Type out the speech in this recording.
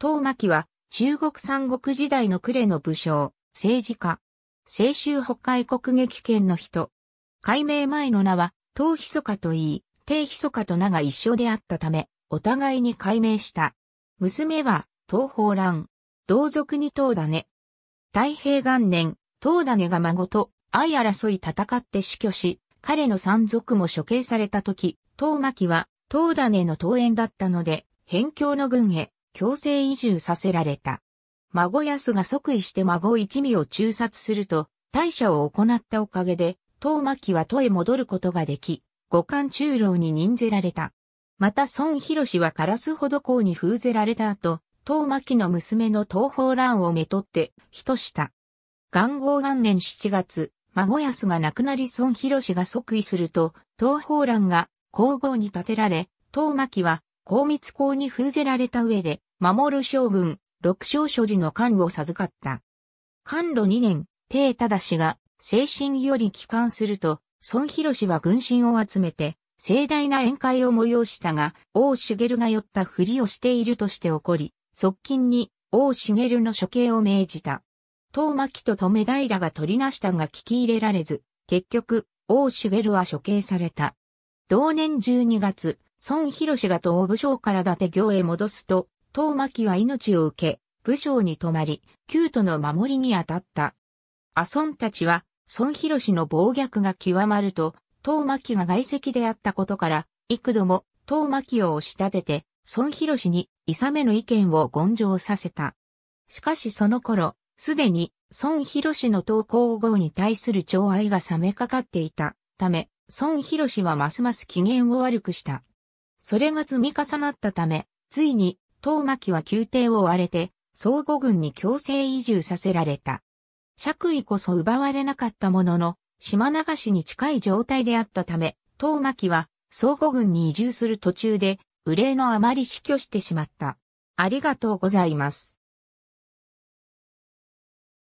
東牧は中国三国時代の呉の武将、政治家。青州北海国撃県の人。改名前の名は、東ひそかと言い、低ひそかと名が一緒であったため、お互いに改名した。娘は、東方蘭。同族に東種。太平元年、東種が孫と相争い戦って死去し、彼の三族も処刑された時、東牧は、東種の東縁だったので、辺境の軍へ強制移住させられた。孫安が即位して孫一味を中殺すると、大社を行ったおかげで、東巻は都へ戻ることができ、五冠中老に任ぜられた。また孫博はカラスほど公に封ぜられた後、東巻の娘の東方乱をめとって、人した。元号元年7月、孫安が亡くなり孫博が即位すると、東方蘭が皇后に建てられ、東巻は、高密公に封ぜられた上で、守将軍、六将所持の官を授かった。官路二年、帝忠氏が、精神より帰還すると、孫広氏は軍心を集めて、盛大な宴会を催したが、王茂が寄ったふりをしているとして怒り、側近に王茂の処刑を命じた。東巻と留平が取りなしたが聞き入れられず、結局、王茂は処刑された。同年12月、孫広氏が東部省から伊達行へ戻すと、東牧は命を受け、武将に泊まり、旧都の守りに当たった。阿孫たちは、孫博氏の暴虐が極まると、東牧が外籍であったことから、幾度も東牧を押し立てて、孫博氏に、いさめの意見を言上させた。しかしその頃、すでに孫博氏の東皇后に対する寵愛が冷めかかっていたため、孫博氏はますます機嫌を悪くした。それが積み重なったため、ついに東巻は宮廷を追われて、相互軍に強制移住させられた。爵位こそ奪われなかったものの、島流しに近い状態であったため、東巻は相互軍に移住する途中で、憂いのあまり死去してしまった。ありがとうございます。